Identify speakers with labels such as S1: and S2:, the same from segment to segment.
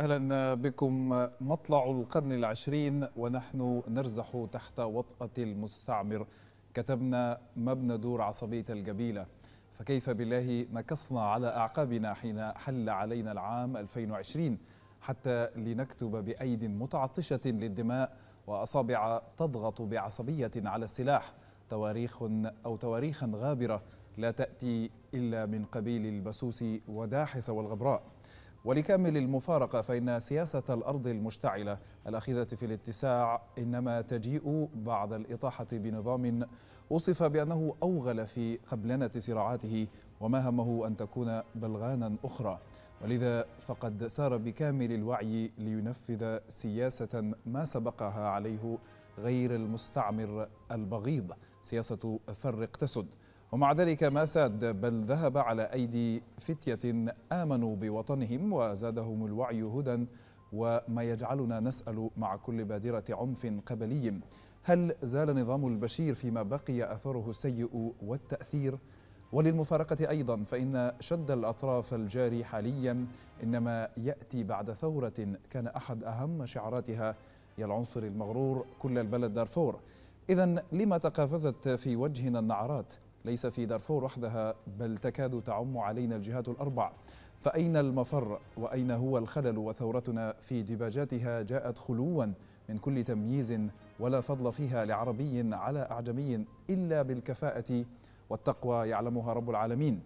S1: أهلا بكم مطلع القرن العشرين ونحن نرزح تحت وطأة المستعمر كتبنا ما بندور عصبية القبيلة فكيف بالله نكصنا على أعقابنا حين حل علينا العام 2020 حتى لنكتب بأيد متعطشة للدماء وأصابع تضغط بعصبية على السلاح تواريخ أو تواريخا غابرة لا تأتي إلا من قبيل البسوس وداحس والغبراء ولكامل المفارقة فإن سياسة الأرض المشتعلة الأخذة في الاتساع إنما تجيء بعد الإطاحة بنظام وصف بأنه أوغل في قبلنة صراعاته وما همه أن تكون بلغانا أخرى ولذا فقد سار بكامل الوعي لينفذ سياسة ما سبقها عليه غير المستعمر البغيض سياسة فرق تسد ومع ذلك ما ساد بل ذهب على أيدي فتية آمنوا بوطنهم وزادهم الوعي هدى وما يجعلنا نسأل مع كل بادرة عنف قبلي هل زال نظام البشير فيما بقي أثره السيء والتأثير؟ وللمفارقة أيضا فإن شد الأطراف الجاري حاليا إنما يأتي بعد ثورة كان أحد أهم شعاراتها يا العنصر المغرور كل البلد دارفور إذا لما تقافزت في وجهنا النعرات؟ ليس في دارفور وحدها بل تكاد تعم علينا الجهات الأربع فأين المفر وأين هو الخلل وثورتنا في ديباجاتها جاءت خلوا من كل تمييز ولا فضل فيها لعربي على أعجمي إلا بالكفاءة والتقوى يعلمها رب العالمين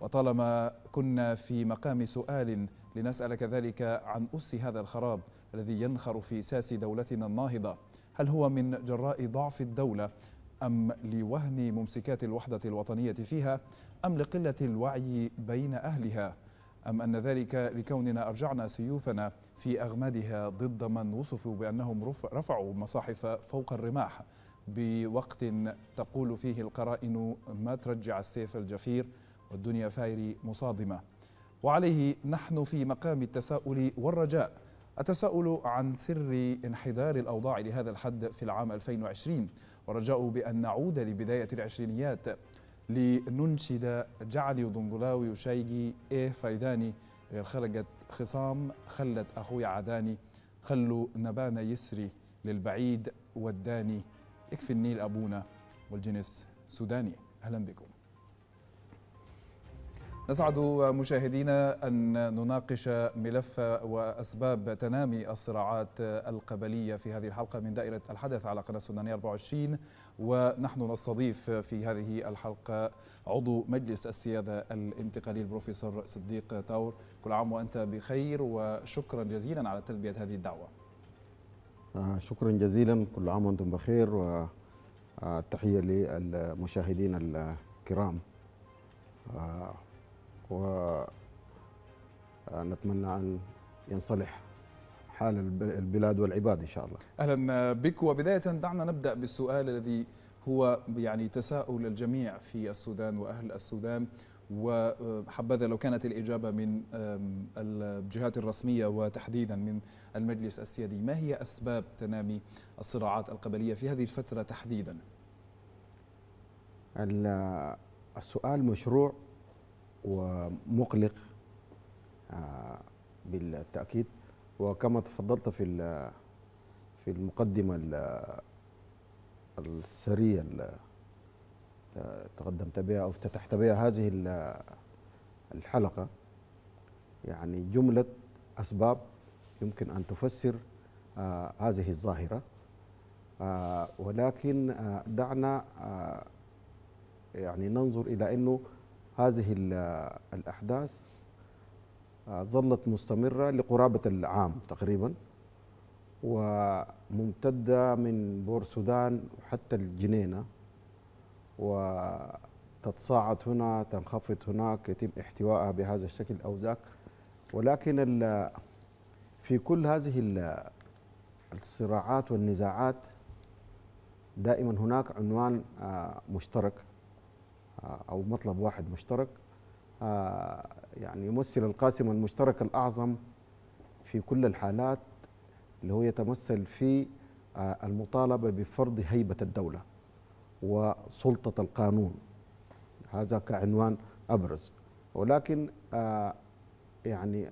S1: وطالما كنا في مقام سؤال لنسأل كذلك عن أس هذا الخراب الذي ينخر في ساس دولتنا الناهضة هل هو من جراء ضعف الدولة أم لوهن ممسكات الوحدة الوطنية فيها أم لقلة الوعي بين أهلها أم أن ذلك لكوننا أرجعنا سيوفنا في أغمادها ضد من وصفوا بأنهم رفعوا مصاحف فوق الرماح بوقت تقول فيه القرائن ما ترجع السيف الجفير والدنيا فاير مصادمة وعليه نحن في مقام التساؤل والرجاء أتساءل عن سر انحدار الأوضاع لهذا الحد في العام 2020 ورجاؤه بأن نعود لبداية العشرينيات لننشد جعلي ودنجلاوي وشايقي إيه فايداني غير خلقت خصام خلت أخوي عداني خلوا نبانا يسري للبعيد والداني يكفي النيل أبونا والجنس سوداني أهلا بكم نسعد مشاهدينا أن نناقش ملف وأسباب تنامي الصراعات القبلية في هذه الحلقة من دائرة الحدث على قناة السودانية 24 ونحن نستضيف في هذه الحلقة عضو مجلس السيادة الانتقالي البروفيسور صديق تاور كل عام وأنت بخير وشكرا جزيلا على تلبية هذه الدعوة
S2: آه، شكرا جزيلا كل عام وأنتم بخير والتحية آه، للمشاهدين الكرام آه، ونتمنى آه، أن ينصلح حال البلاد والعباد إن شاء الله
S1: أهلا آه، بك وبداية دعنا نبدأ بالسؤال الذي هو يعني تساؤل الجميع في السودان وأهل السودان وحبذا آه، لو كانت الإجابة من الجهات الرسمية وتحديدا من المجلس السيادي ما هي أسباب تنامي الصراعات القبلية في هذه الفترة تحديدا؟
S2: السؤال مشروع ومقلق آه، بالتاكيد وكما تفضلت في في المقدمه السريه تقدمت بها او افتتحت بها هذه الحلقه يعني جمله اسباب يمكن ان تفسر آه، هذه الظاهره آه، ولكن دعنا يعني ننظر الى انه هذه الأحداث آه، ظلت مستمرة لقرابة العام تقريبا وممتدة من بور سودان حتى الجنينة وتتصاعد هنا تنخفض هناك يتم احتوائها بهذا الشكل أو ذاك ولكن في كل هذه الصراعات والنزاعات دائما هناك عنوان آه، مشترك آه، أو مطلب واحد مشترك آه، يعني يمثل القاسم المشترك الأعظم في كل الحالات اللي هو يتمثل في آه، المطالبة بفرض هيبة الدولة وسلطة القانون هذا كعنوان أبرز ولكن يعني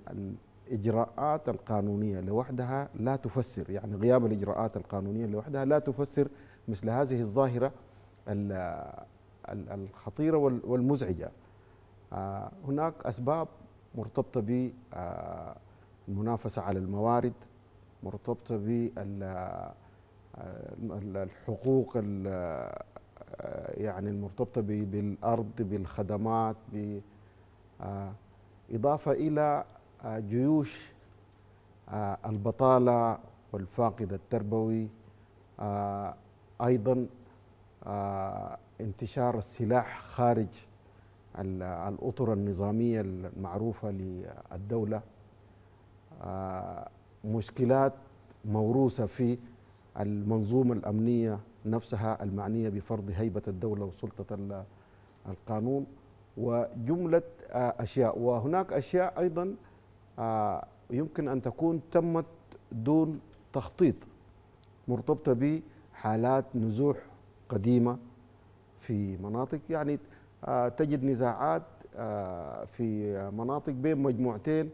S2: الإجراءات القانونية لوحدها لا تفسر يعني غياب الإجراءات القانونية لوحدها لا تفسر مثل هذه الظاهرة الخطيرة والمزعجة آه، هناك أسباب مرتبطة بالمنافسة آه، على الموارد مرتبطة بالحقوق آه، يعني المرتبطة بالأرض بالخدمات إضافة إلى جيوش البطالة والفاقد التربوي أيضا انتشار السلاح خارج الأطر النظامية المعروفة للدولة آه، مشكلات موروثة في المنظومة الأمنية نفسها المعنية بفرض هيبة الدولة وسلطة القانون وجملة آه، أشياء وهناك أشياء أيضا آه، يمكن أن تكون تمت دون تخطيط مرتبطة بحالات نزوح قديمة في مناطق يعني آه، تجد نزاعات آه، في مناطق بين مجموعتين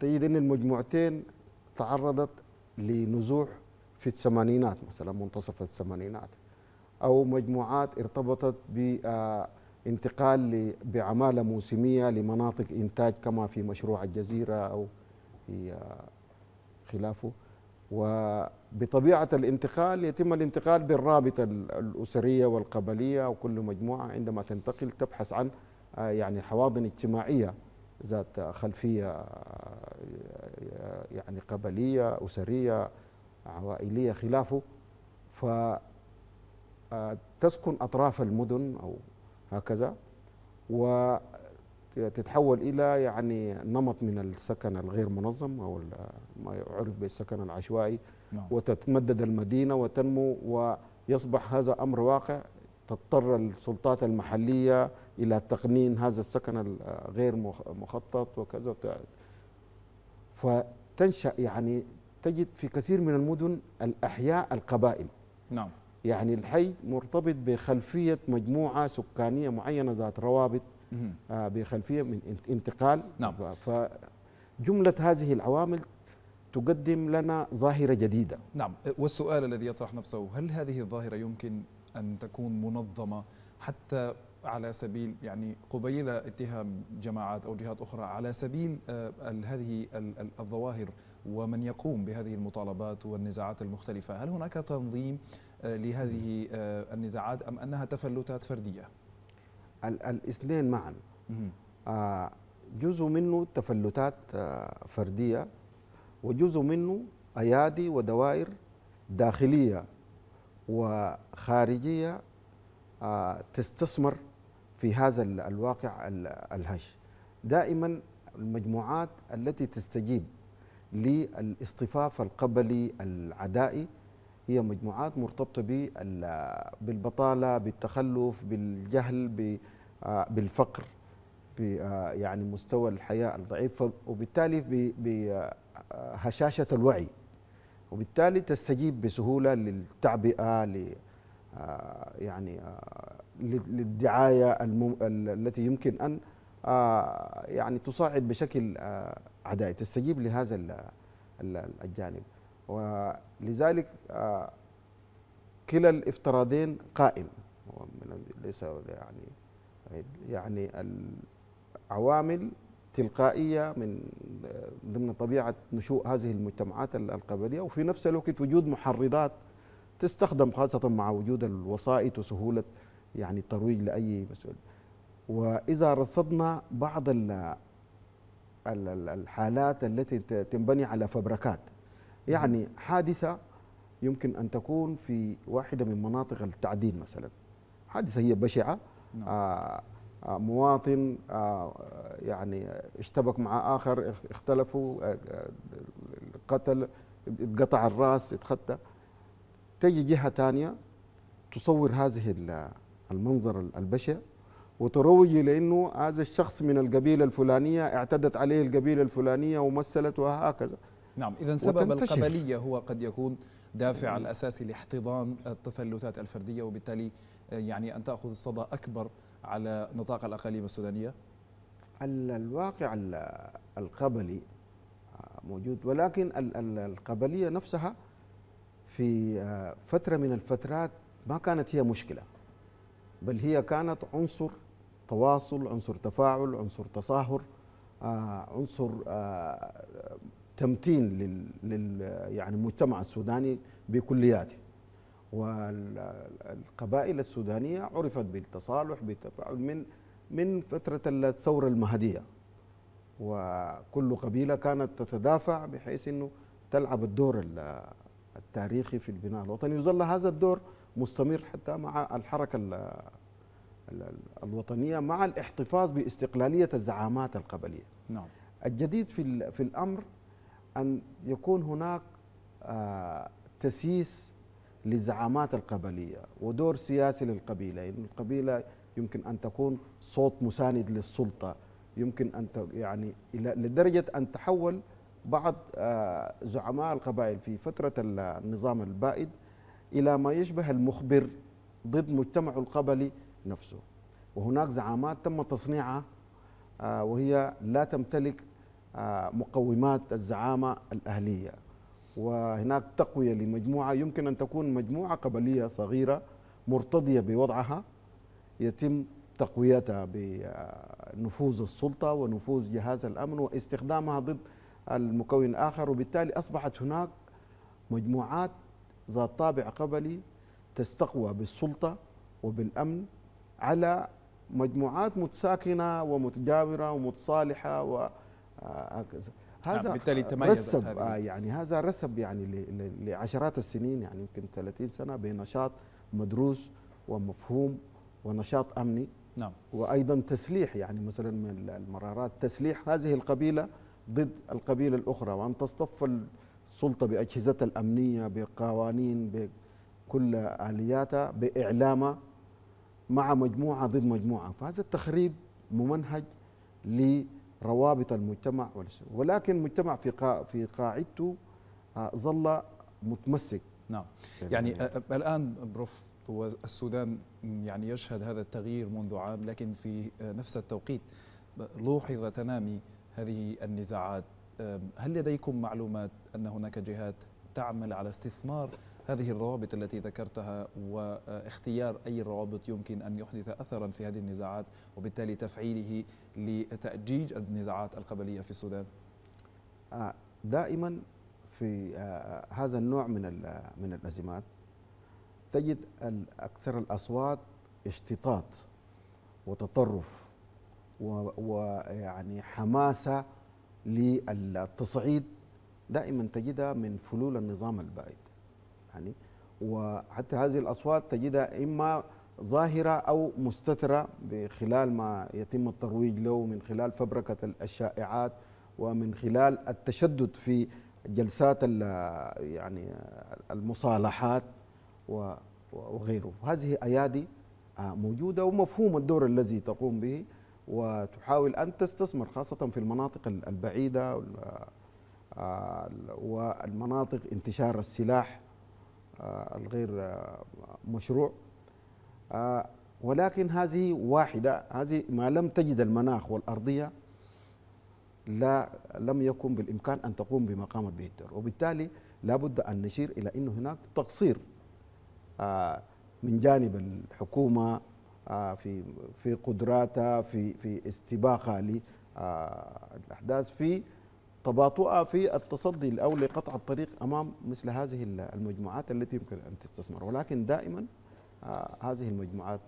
S2: تجد ان المجموعتين تعرضت لنزوح في الثمانينات مثلا منتصف الثمانينات او مجموعات ارتبطت بانتقال آه، بعماله موسميه لمناطق انتاج كما في مشروع الجزيره او في خلافه وبطبيعة الانتقال يتم الانتقال بالرابطة الأسرية والقبلية وكل مجموعة عندما تنتقل تبحث عن آه، يعني حواضن اجتماعية ذات خلفية آه، يعني قبلية أسرية عوائلية خلافه فتسكن آه، أطراف المدن أو هكذا و تتحول الى يعني نمط من السكن الغير منظم او ما يعرف بالسكن العشوائي نعم. وتتمدد المدينه وتنمو ويصبح هذا امر واقع تضطر السلطات المحليه الى تقنين هذا السكن الغير مخطط وكذا فتنشا يعني تجد في كثير من المدن الاحياء القبائل نعم يعني الحي مرتبط بخلفيه مجموعه سكانيه معينه ذات روابط آه، بخلفيه من انتقال نعم فجمله هذه العوامل تقدم لنا ظاهره جديده
S1: نعم والسؤال الذي يطرح نفسه هل هذه الظاهره يمكن ان تكون منظمه حتى على سبيل يعني قبيل اتهام جماعات او جهات اخرى على سبيل آه، هذه الظواهر ومن يقوم بهذه المطالبات والنزاعات المختلفه، هل هناك تنظيم آه، لهذه النزاعات ام انها تفلتات فرديه؟
S2: الاثنين معا آه جزء منه تفلتات آه فرديه وجزء منه ايادي ودوائر داخليه وخارجيه آه تستثمر في هذا الواقع الهش دائما المجموعات التي تستجيب للاصطفاف القبلي العدائي هي مجموعات مرتبطه بالبطاله بالتخلف بالجهل آه، بالفقر آه، يعني مستوى الحياة الضعيف وبالتالي بهشاشة آه، الوعي وبالتالي تستجيب بسهولة للتعبئة ل يعني للدعاية التي يمكن أن يعني تصاعد بشكل عدائي تستجيب لهذا الجانب ولذلك كلا الافتراضين قائم ليس يعني يعني عوامل تلقائيه من ضمن طبيعه نشوء هذه المجتمعات القبليه وفي نفس الوقت وجود محرضات تستخدم خاصه مع وجود الوسائط وسهوله يعني الترويج لاي مسؤول واذا رصدنا بعض الحالات التي تنبني على فبركات يعني حادثه يمكن ان تكون في واحده من مناطق التعدين مثلا حادثه هي بشعه نعم. آه، آه، مواطن آه، يعني اشتبك مع اخر اختلفوا قتل اتقطع الراس اتخطى تجي جهه ثانيه تصور هذه المنظر البشع وتروج لانه هذا الشخص من القبيله الفلانيه اعتدت عليه القبيله الفلانيه ومثلت وهكذا نعم اذا سبب وتنتشر. القبليه
S1: هو قد يكون دافع الاساسي لاحتضان التفلتات الفرديه وبالتالي يعني أن تأخذ صدى أكبر على نطاق الأقاليم
S2: السودانية؟ الواقع القبلي آه، موجود ولكن القبلية نفسها في آه، فترة من الفترات ما كانت هي مشكلة بل هي كانت عنصر تواصل عنصر تفاعل عنصر تصاهر آه، عنصر تمتين لل يعني المجتمع السوداني بكلياته والقبائل السودانية عرفت بالتصالح بالتفاعل من من فترة الثورة المهدية وكل قبيلة كانت تتدافع بحيث أنه تلعب الدور التاريخي في البناء الوطني يظل هذا الدور مستمر حتى مع الحركة الوطنية مع الاحتفاظ باستقلالية الزعامات القبلية نعم. الجديد في, في الأمر أن يكون هناك آه، تسييس للزعامات القبليه ودور سياسي للقبيله يعني القبيله يمكن ان تكون صوت مساند للسلطه يمكن ان يعني لدرجه ان تحول بعض آه، زعماء القبائل في فتره النظام البائد الى ما يشبه المخبر ضد مجتمعه القبلي نفسه وهناك زعامات تم تصنيعها آه، وهي لا تمتلك آه، مقومات الزعامه الاهليه وهناك تقوية لمجموعة يمكن أن تكون مجموعة قبلية صغيرة مرتضية بوضعها يتم تقويتها بنفوذ السلطة ونفوذ جهاز الأمن واستخدامها ضد المكون الآخر وبالتالي أصبحت هناك مجموعات ذات طابع قبلي تستقوى بالسلطة وبالأمن على مجموعات متساكنة ومتجاورة ومتصالحة وهكذا آه، نعم، هذا بالتالي آه، تميز رسب آه يعني هذا رسب يعني لعشرات السنين يعني يمكن 30 سنه بنشاط مدروس ومفهوم ونشاط امني نعم وايضا تسليح يعني مثلا من المرارات تسليح هذه القبيله ضد القبيله الاخرى وان تصطف السلطه باجهزتها الامنيه بقوانين بكل الياتها باعلامها مع مجموعه ضد مجموعه فهذا التخريب ممنهج ل روابط المجتمع ولكن المجتمع في في قاعدته آه، ظل متمسك نعم يعني, يعني،
S1: آه، آه، الان بروف هو السودان يعني يشهد هذا التغيير منذ عام لكن في نفس التوقيت لوحظ تنامي هذه النزاعات هل لديكم معلومات ان هناك جهات تعمل على استثمار هذه الروابط التي ذكرتها واختيار أي روابط يمكن أن يحدث أثرا في هذه النزاعات وبالتالي تفعيله لتأجيج النزاعات القبلية في السودان
S2: آه، دائما في آه، هذا النوع من من الأزمات تجد أكثر الأصوات اشتطاط وتطرف ويعني حماسة للتصعيد دائما تجدها من فلول النظام البائد يعني وحتى هذه الأصوات تجدها إما ظاهرة أو مستترة بخلال ما يتم الترويج له من خلال فبركة الشائعات ومن خلال التشدد في جلسات يعني المصالحات وغيره هذه أيادي موجودة ومفهوم الدور الذي تقوم به وتحاول أن تستثمر خاصة في المناطق البعيدة آه، والمناطق انتشار السلاح آه، الغير آه، مشروع آه، ولكن هذه واحدة هذه ما لم تجد المناخ والأرضية لا لم يكن بالإمكان أن تقوم بما قامت به الدولة وبالتالي لابد أن نشير إلى أنه هناك تقصير من جانب الحكومة في في قدراتها في في استباقها للأحداث في تباطؤها في التصدي او لقطع الطريق امام مثل هذه المجموعات التي يمكن ان تستثمر ولكن دائما آه، هذه المجموعات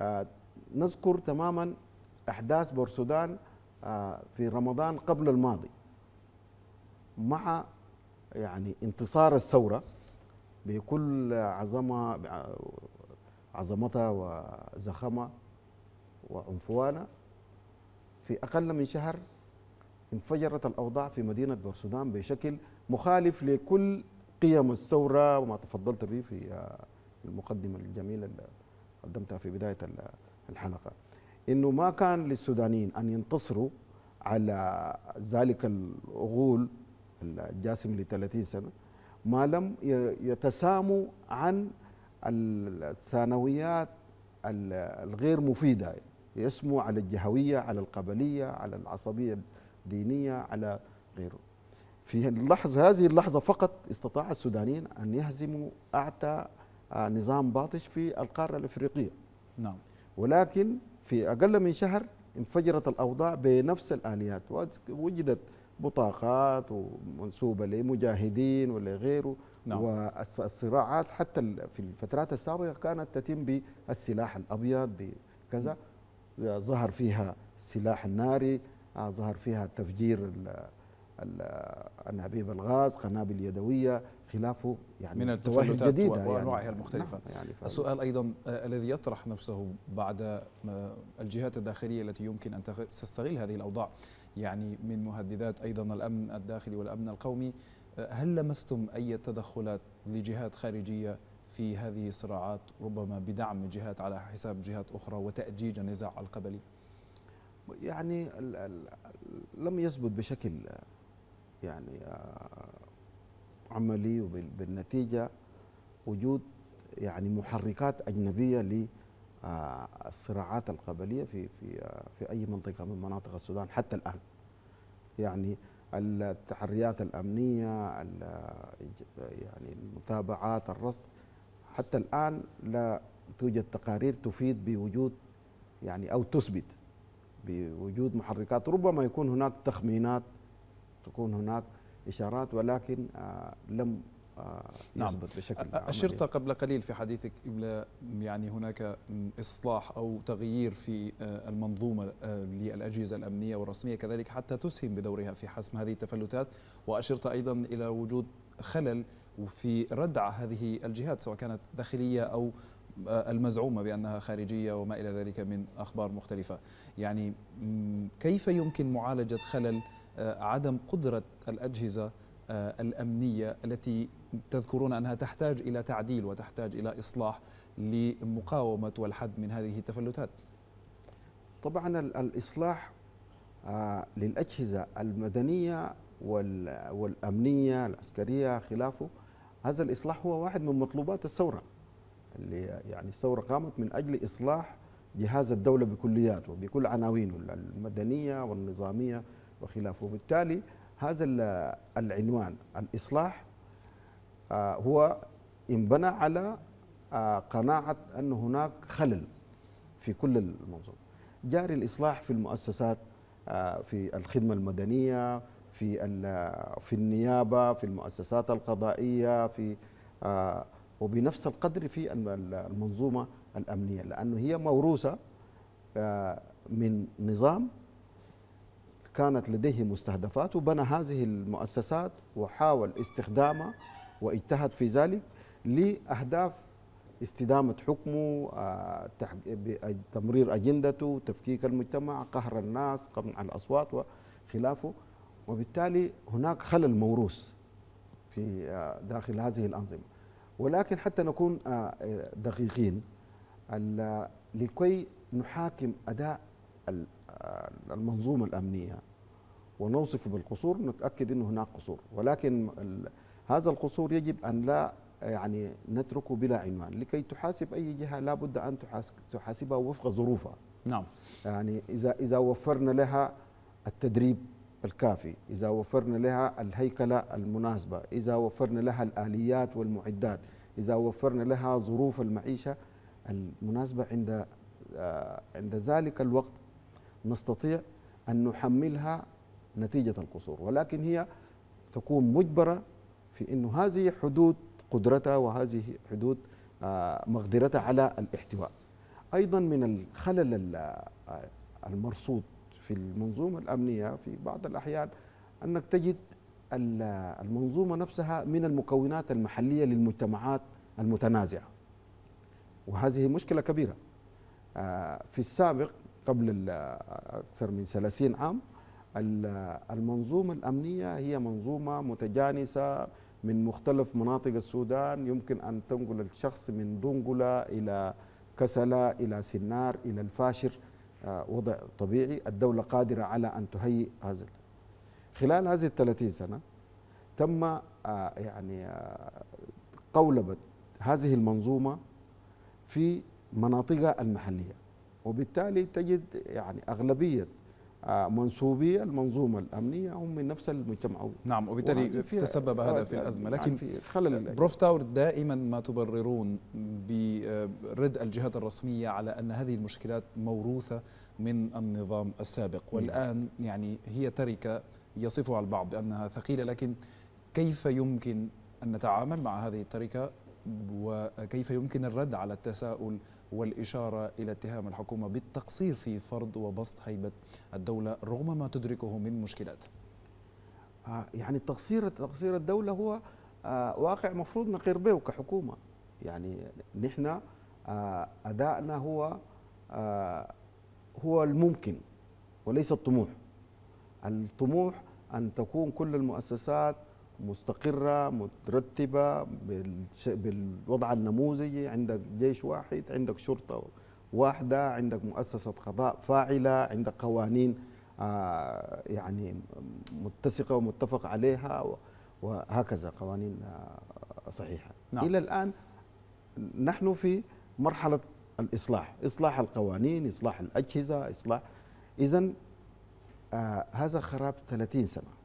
S2: آه، نذكر تماما احداث بورسودان آه، في رمضان قبل الماضي مع يعني انتصار الثوره بكل عظمه عظمتها وزخمها وعنفوانها في اقل من شهر انفجرت الأوضاع في مدينة بورسودان بشكل مخالف لكل قيم الثورة وما تفضلت به في آه، المقدمة الجميلة اللي قدمتها في بداية الحلقة إنه ما كان للسودانيين أن ينتصروا على ذلك الغول الجاسم ل 30 سنة ما لم يتساموا عن الثانويات الغير مفيدة يسمو على الجهوية على القبلية على العصبية دينية على غيره في اللحظة هذه اللحظة فقط استطاع السودانيين أن يهزموا أعتى آه، نظام باطش في القارة الأفريقية نعم ولكن في أقل من شهر انفجرت الأوضاع بنفس الآليات وجدت بطاقات ومنسوبة لمجاهدين ولغيره نعم. والصراعات حتى في الفترات السابقة كانت تتم بالسلاح الأبيض بكذا نعم. ظهر فيها السلاح الناري ظهر فيها تفجير انابيب الغاز قنابل يدويه خلافه يعني من التفلتات الجديدة وانواعها يعني المختلفه نعم، يعني السؤال
S1: ايضا آه، الذي يطرح نفسه بعد الجهات الداخليه التي يمكن ان تستغل هذه الاوضاع يعني من مهددات ايضا الامن الداخلي والامن القومي آه، هل لمستم اي تدخلات لجهات خارجيه في هذه الصراعات ربما بدعم جهات على حساب جهات اخرى وتاجيج النزاع القبلي؟
S2: يعني لم يثبت بشكل يعني آه، عملي وبالنتيجه وجود يعني محركات اجنبيه للصراعات آه، القبليه في في آه، في اي منطقه من مناطق السودان حتى الان. يعني التحريات الامنيه يعني المتابعات الرصد حتى الان لا توجد تقارير تفيد بوجود يعني او تثبت بوجود محركات ربما يكون هناك تخمينات تكون هناك إشارات ولكن آه، لم آه، نعم. يثبت بشكل أشرت
S1: قبل قليل في حديثك إلى يعني هناك إصلاح أو تغيير في آه، المنظومة للأجهزة الأمنية والرسمية كذلك حتى تسهم بدورها في حسم هذه التفلتات وأشرت أيضا إلى وجود خلل في ردع هذه الجهات سواء كانت داخلية أو المزعومة بأنها خارجية وما إلى ذلك من أخبار مختلفة يعني كيف يمكن معالجة خلل آه، عدم قدرة الأجهزة آه، الأمنية التي تذكرون أنها تحتاج إلى تعديل وتحتاج إلى إصلاح لمقاومة والحد من هذه التفلتات
S2: طبعا الإصلاح آه، للأجهزة المدنية والأمنية العسكرية خلافه هذا الإصلاح هو واحد من مطلوبات الثورة اللي يعني الثوره قامت من اجل اصلاح جهاز الدوله بكلياته بكل عناوينه المدنيه والنظاميه وخلافه وبالتالي هذا العنوان الاصلاح آه، هو انبنى على آه، قناعه ان هناك خلل في كل المنظومه جاري الاصلاح في المؤسسات آه، في الخدمه المدنيه في في النيابه في المؤسسات القضائيه في وبنفس القدر في المنظومة الأمنية لأنه هي موروثة آه، من نظام كانت لديه مستهدفات وبنى هذه المؤسسات وحاول استخدامها واجتهد في ذلك لأهداف استدامة حكمه آه، تمرير أجندته تفكيك المجتمع قهر الناس قمع الأصوات وخلافه وبالتالي هناك خلل موروث في آه، داخل هذه الأنظمة ولكن حتى نكون آه، آه، دقيقين لكي نحاكم أداء آه، المنظومة الأمنية ونوصف بالقصور نتأكد أنه هناك قصور ولكن هذا القصور يجب أن لا يعني نتركه بلا عنوان لكي تحاسب أي جهة لا بد أن تحاسبها وفق ظروفها نعم يعني إذا, إذا وفرنا لها التدريب الكافي إذا وفرنا لها الهيكلة المناسبة إذا وفرنا لها الآليات والمعدات إذا وفرنا لها ظروف المعيشة المناسبة عند آه، عند ذلك الوقت نستطيع أن نحملها نتيجة القصور ولكن هي تكون مجبرة في أن هذه حدود قدرتها وهذه حدود آه، مقدرتها على الاحتواء أيضا من الخلل آه، المرصود في المنظومة الأمنية في بعض الأحيان أنك تجد المنظومة نفسها من المكونات المحلية للمجتمعات المتنازعة وهذه مشكلة كبيرة آه، في السابق قبل أكثر من 30 عام المنظومة الأمنية هي منظومة متجانسة من مختلف مناطق السودان يمكن أن تنقل الشخص من دونغولا إلى كسلة إلى سنار إلى الفاشر آه، وضع طبيعي الدولة قادرة على أن تهيئ هذا خلال هذه الثلاثين سنة تم آه، يعني آه، قولبة هذه المنظومة في مناطقها المحلية وبالتالي تجد يعني أغلبية آه، منسوبي المنظومة الأمنية هم من نفس المجتمع نعم
S1: وبالتالي تسبب هذا في آه، الأزمة يعني لكن في خلل آه،
S2: بروف تاور دائما ما تبررون
S1: برد الجهات الرسمية على أن هذه المشكلات موروثة من النظام السابق والآن يعني هي تركة يصفها البعض بأنها ثقيلة لكن كيف يمكن أن نتعامل مع هذه التركة وكيف يمكن الرد على التساؤل والإشارة إلى اتهام الحكومة بالتقصير في فرض
S2: وبسط هيبة الدولة رغم ما تدركه من مشكلات آه، يعني التقصير تقصير الدولة هو آه، واقع مفروض نقر به كحكومة يعني نحن آه، أداءنا هو هو الممكن وليس الطموح الطموح أن تكون كل المؤسسات مستقره مترتبه بالوضع النموذجي عندك جيش واحد عندك شرطه واحده عندك مؤسسه قضاء فاعله عندك قوانين آه، يعني متسقه ومتفق عليها وهكذا قوانين آه، صحيحه نعم. الى الان نحن في مرحله الاصلاح اصلاح القوانين اصلاح الاجهزه اصلاح اذا آه، هذا خراب 30 سنه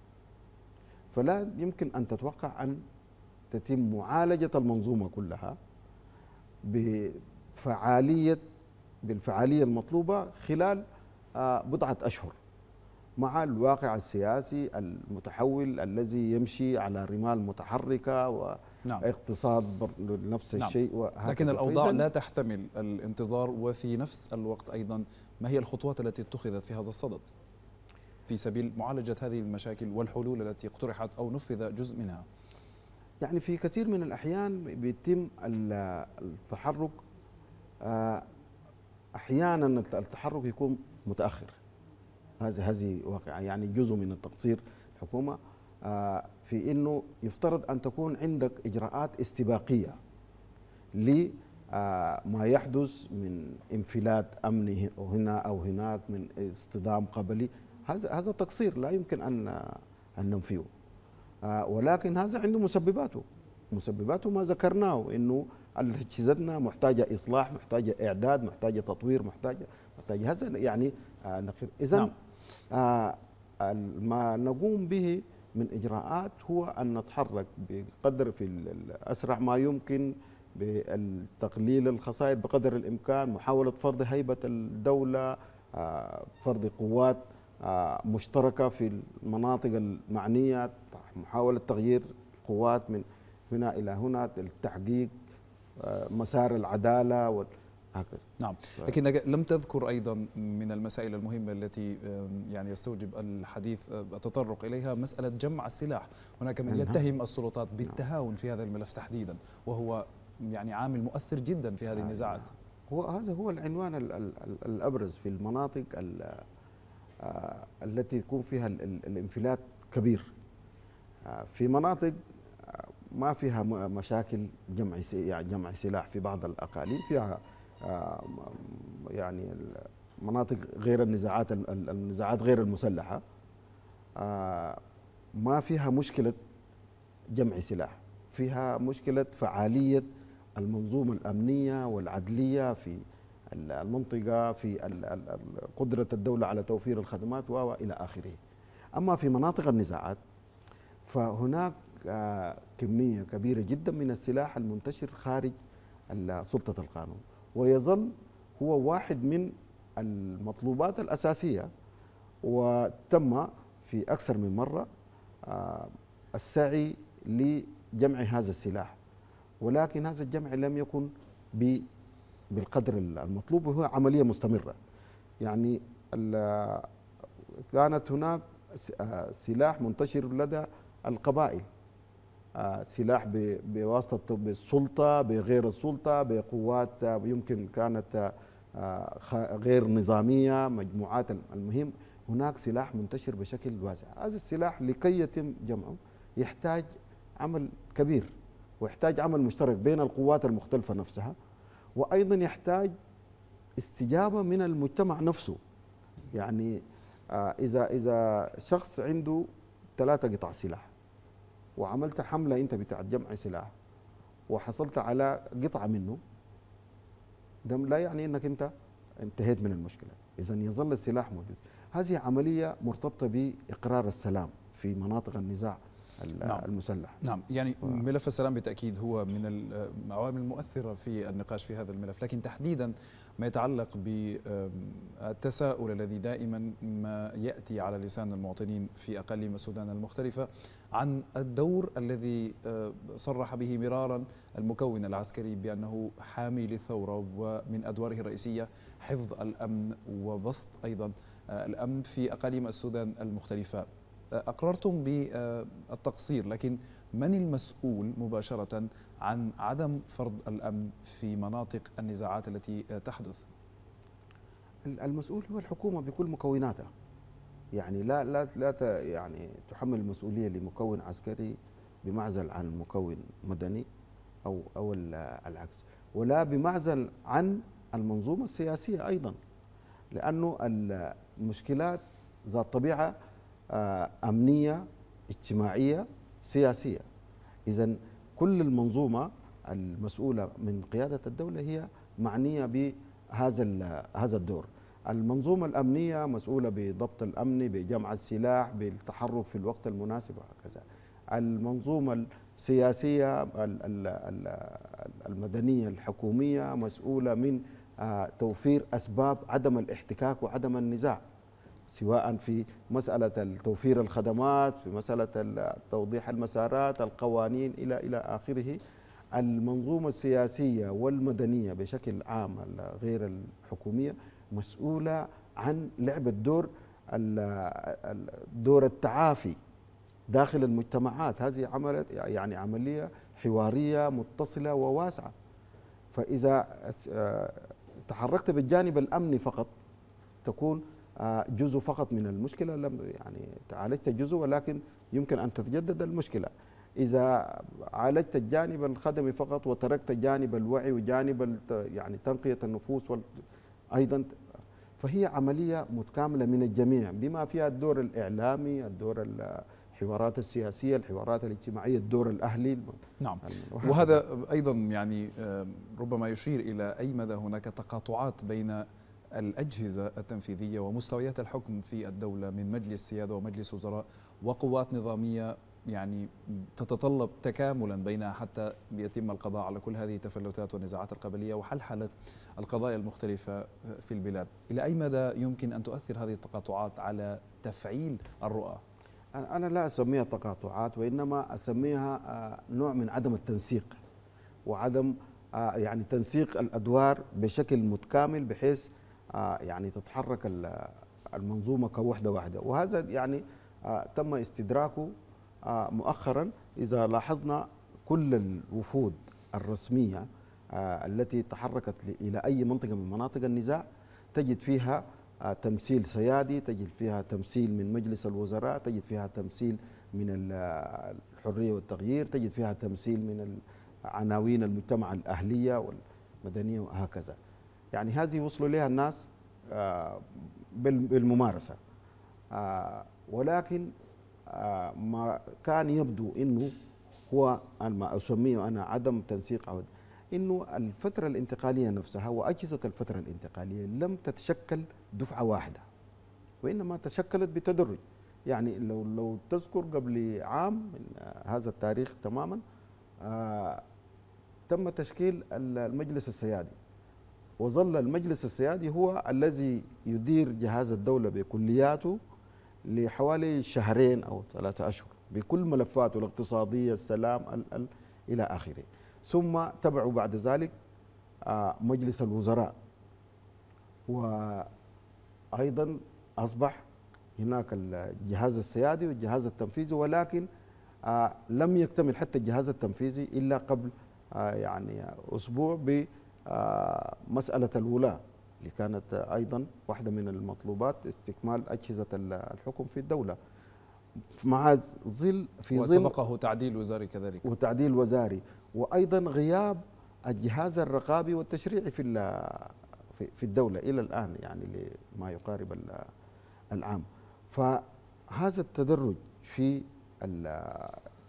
S2: فلا يمكن أن تتوقع أن تتم معالجة المنظومة كلها بفعالية بالفعالية المطلوبة خلال آه، بضعة أشهر مع الواقع السياسي المتحول الذي يمشي على رمال متحركة و نعم. اقتصاد نفس نعم. الشيء وهكذا. لكن الأوضاع لا
S1: تحتمل الانتظار وفي نفس الوقت أيضا ما هي الخطوات التي اتخذت في هذا الصدد؟ في سبيل معالجة هذه المشاكل والحلول التي اقترحت أو
S2: نفذ جزء منها يعني في كثير من الأحيان بيتم التحرك آه، أحيانا التحرك يكون متأخر هذه هذه واقعة يعني جزء من التقصير الحكومة آه، في أنه يفترض أن تكون عندك إجراءات استباقية لما آه، يحدث من انفلات أمني هنا أو هناك من اصطدام قبلي هذا هذا تقصير لا يمكن ان ان ننفيه آه، ولكن هذا عنده مسبباته مسبباته ما ذكرناه انه اجهزتنا محتاجه اصلاح محتاجه اعداد محتاجه تطوير محتاجه محتاجه هذا يعني آه، نقر اذا نعم. آه، ما نقوم به من اجراءات هو ان نتحرك بقدر في اسرع ما يمكن بتقليل الخسائر بقدر الامكان محاوله فرض هيبه الدوله فرض قوات آه، مشتركه في المناطق المعنيه محاوله تغيير القوات من هنا الى هنا التحقيق آه، مسار العداله وهكذا نعم لكنك
S1: لم تذكر أيضا من المسائل المهمة التي يعني يستوجب الحديث آه، التطرق إليها مسألة جمع السلاح هناك من يتهم السلطات نعم. بالتهاون في هذا الملف تحديدا وهو يعني عامل مؤثر جدا في هذه نعم. النزاعات
S2: هو هذا هو العنوان الأبرز في المناطق آه، التي يكون فيها الانفلات كبير آه، في مناطق آه، ما فيها مشاكل جمع يعني جمع سلاح في بعض الاقاليم فيها يعني مناطق غير النزاعات النزاعات غير المسلحه ما فيها مشكله جمع سلاح فيها مشكله فعاليه المنظومه الامنيه والعدليه في المنطقة في قدرة الدولة على توفير الخدمات وإلى آخره أما في مناطق النزاعات فهناك آه، كمية كبيرة جدا من السلاح المنتشر خارج سلطة القانون ويظل هو واحد من المطلوبات الأساسية وتم في أكثر من مرة آه، السعي لجمع هذا السلاح ولكن هذا الجمع لم يكن بالقدر المطلوب وهو عملية مستمرة يعني كانت هناك آه، سلاح منتشر لدى القبائل آه، سلاح بواسطة بالسلطة بغير السلطة بقوات آه، يمكن كانت غير نظامية مجموعات المهم هناك سلاح منتشر بشكل واسع هذا السلاح لكي يتم جمعه يحتاج عمل كبير ويحتاج عمل مشترك بين القوات المختلفة نفسها وايضا يحتاج استجابه من المجتمع نفسه يعني آه، اذا اذا شخص عنده ثلاثه قطع سلاح وعملت حمله انت بتاعت جمع سلاح وحصلت على قطعه منه ده لا يعني انك انت انتهيت من المشكله اذا يظل السلاح موجود هذه عمليه مرتبطه باقرار السلام في مناطق النزاع نعم. المسلح
S1: نعم يعني ملف السلام بالتأكيد هو من العوامل المؤثرة في النقاش في هذا الملف لكن تحديدا ما يتعلق بالتساؤل الذي دائما ما يأتي على لسان المواطنين في أقاليم السودان المختلفة عن الدور الذي صرح به مرارا المكون العسكري بأنه حامي للثورة ومن أدواره الرئيسية حفظ الأمن وبسط أيضا آه، الأمن في أقاليم السودان المختلفة أقررتم بالتقصير لكن من المسؤول مباشرة عن عدم فرض الأمن في مناطق النزاعات التي تحدث
S2: المسؤول هو الحكومة بكل مكوناتها يعني لا لا لا يعني تحمل المسؤوليه لمكون عسكري بمعزل عن مكون مدني او او العكس ولا بمعزل عن المنظومه السياسيه ايضا لانه المشكلات ذات طبيعه آه، امنيه اجتماعيه سياسيه اذا كل المنظومه المسؤوله من قياده الدوله هي معنيه بهذا هذا الدور المنظومه الامنيه مسؤوله بضبط الامن بجمع السلاح بالتحرك في الوقت المناسب وهكذا المنظومه السياسيه المدنيه الحكوميه مسؤوله من آه، توفير اسباب عدم الاحتكاك وعدم النزاع سواء في مسألة توفير الخدمات في مسألة توضيح المسارات القوانين إلى إلى آخره المنظومة السياسية والمدنية بشكل عام غير الحكومية مسؤولة عن لعب الدور دور التعافي داخل المجتمعات هذه عملت يعني عملية حوارية متصلة وواسعة فإذا آه، تحركت بالجانب الأمني فقط تكون آه، جزء فقط من المشكله لم يعني عالجت جزء ولكن يمكن ان تتجدد المشكله اذا عالجت الجانب الخدمي فقط وتركت جانب الوعي وجانب يعني تنقيه النفوس ايضا فهي عمليه متكامله من الجميع بما فيها الدور الاعلامي الدور الحوارات السياسيه الحوارات الاجتماعيه الدور الاهلي نعم وهذا
S1: ايضا يعني ربما يشير الى اي مدى هناك تقاطعات بين الأجهزة التنفيذية ومستويات الحكم في الدولة من مجلس سيادة ومجلس وزراء وقوات نظامية يعني تتطلب تكاملا بينها حتى يتم القضاء على كل هذه التفلتات والنزاعات القبلية وحلحلة القضايا المختلفة في البلاد إلى أي مدى يمكن أن تؤثر هذه
S2: التقاطعات على تفعيل الرؤى؟ أنا لا أسميها تقاطعات وإنما أسميها آه، نوع من عدم التنسيق وعدم آه، يعني تنسيق الأدوار بشكل متكامل بحيث آه، يعني تتحرك المنظومه كوحده واحده وهذا يعني آه، تم استدراكه آه، مؤخرا اذا لاحظنا كل الوفود الرسميه التي تحركت الى اي منطقه من مناطق النزاع تجد فيها تمثيل سيادي تجد فيها تمثيل من مجلس الوزراء تجد فيها تمثيل من الحريه والتغيير تجد فيها تمثيل من عناوين المجتمع الاهليه والمدنيه وهكذا يعني هذه وصلوا لها الناس آه، بالممارسة آه، ولكن آه، ما كان يبدو أنه هو ما أسميه أنا عدم تنسيق أو أنه الفترة الانتقالية نفسها وأجهزة الفترة الانتقالية لم تتشكل دفعة واحدة وإنما تشكلت بتدرج يعني لو لو تذكر قبل عام من هذا التاريخ تماما تم تشكيل المجلس السيادي وظل المجلس السيادي هو الذي يدير جهاز الدولة بكلياته لحوالي شهرين أو ثلاثة أشهر بكل ملفاته الاقتصادية السلام الـ الـ إلى آخره ثم تبعوا بعد ذلك آه، مجلس الوزراء وأيضا أصبح هناك الجهاز السيادي والجهاز التنفيذي ولكن آه، لم يكتمل حتى الجهاز التنفيذي إلا قبل آه، يعني أسبوع ب مسألة الولاة اللي كانت أيضا واحدة من المطلوبات استكمال أجهزة الحكم في الدولة مع ظل في ظل وسبقه تعديل وزاري كذلك وتعديل وزاري وأيضا غياب الجهاز الرقابي والتشريعي في في الدولة إلى الآن يعني لما يقارب العام فهذا التدرج في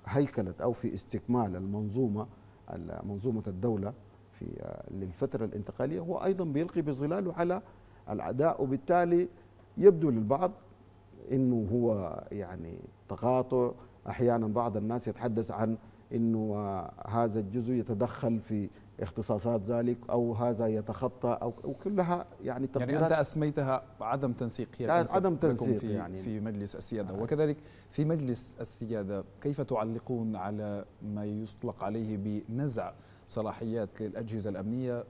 S2: هيكلة أو في استكمال المنظومة منظومة الدولة في آه، للفترة الانتقالية هو أيضا بيلقي بظلاله على الأعداء وبالتالي يبدو للبعض أنه هو يعني تقاطع أحيانا بعض الناس يتحدث عن أنه آه، هذا الجزء يتدخل في اختصاصات ذلك أو هذا يتخطى أو كلها يعني تقديرات يعني أنت
S1: أسميتها عدم تنسيق هي يعني، عدم تنسيق في, يعني في مجلس السيادة آه. وكذلك في مجلس السيادة كيف تعلقون على ما يطلق عليه بنزع صلاحيات للأجهزة الأمنية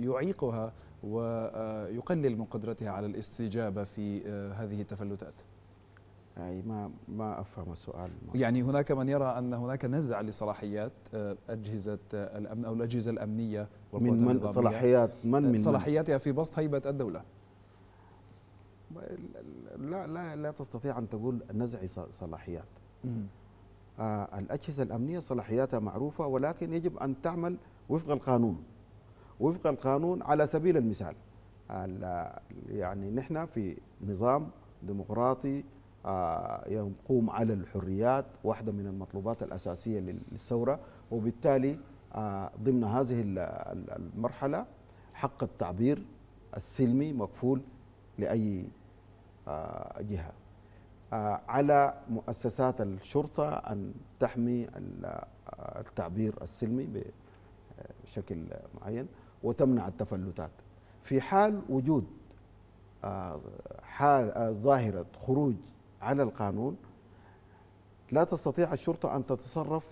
S1: يعيقها ويقلل من قدرتها على الاستجابة في آه، هذه التفلتات أي ما ما
S2: أفهم السؤال
S1: يعني هناك من يرى أن هناك نزع لصلاحيات آه، أجهزة آه، الأمن أو الأجهزة الأمنية من من صلاحيات من من صلاحياتها في بسط هيبة الدولة
S2: لا لا لا تستطيع أن تقول نزع صلاحيات آه، الأجهزة الأمنية صلاحياتها معروفة ولكن يجب أن تعمل وفق القانون وفق القانون على سبيل المثال يعني نحن في نظام ديمقراطي آه، يقوم على الحريات واحدة من المطلوبات الأساسية للثورة وبالتالي آه، ضمن هذه المرحلة حق التعبير السلمي مكفول لأي جهة آه، على مؤسسات الشرطة أن تحمي آه، التعبير السلمي بشكل معين وتمنع التفلتات في حال وجود آه، حال ظاهرة خروج على القانون لا تستطيع الشرطة أن تتصرف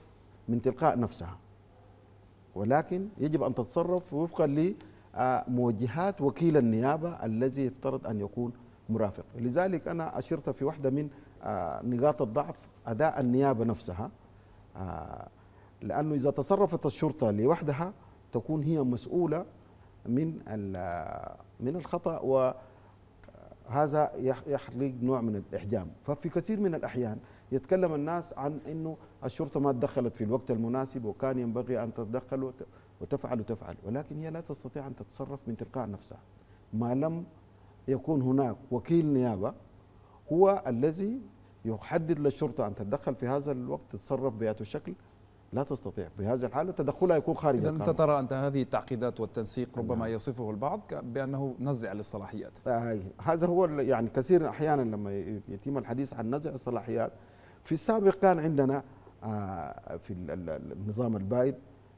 S2: من تلقاء نفسها ولكن يجب أن تتصرف وفقا لموجهات وكيل النيابة الذي يفترض أن يكون مرافق لذلك أنا أشرت في واحدة من آه، نقاط الضعف أداء النيابة نفسها آه، لأنه إذا تصرفت الشرطة لوحدها تكون هي مسؤولة من آه، من الخطأ وهذا يخلق نوع من الإحجام ففي كثير من الأحيان يتكلم الناس عن أنه الشرطة ما تدخلت في الوقت المناسب وكان ينبغي أن تتدخل وتفعل وتفعل ولكن هي لا تستطيع أن تتصرف من تلقاء نفسها ما لم يكون هناك وكيل نيابه هو الذي يحدد للشرطه ان تتدخل في هذا الوقت تتصرف بهذا الشكل لا تستطيع في هذه الحالة تدخلها يكون خارج إذا أنت
S1: ترى أن هذه التعقيدات
S2: والتنسيق ربما نعم. يصفه البعض بأنه نزع للصلاحيات آه، هذا هو يعني كثير أحيانا لما يتم الحديث عن نزع الصلاحيات في السابق كان عندنا آه، في النظام البائد